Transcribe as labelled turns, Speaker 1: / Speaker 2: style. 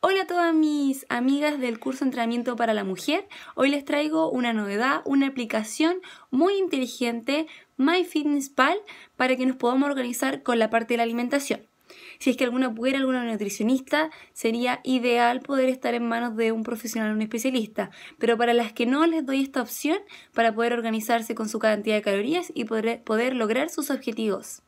Speaker 1: Hola a todas mis amigas del curso Entrenamiento para la Mujer. Hoy les traigo una novedad, una aplicación muy inteligente, MyFitnessPal, para que nos podamos organizar con la parte de la alimentación. Si es que alguna pudiera, alguna nutricionista, sería ideal poder estar en manos de un profesional un especialista. Pero para las que no, les doy esta opción para poder organizarse con su cantidad de calorías y poder, poder lograr sus objetivos.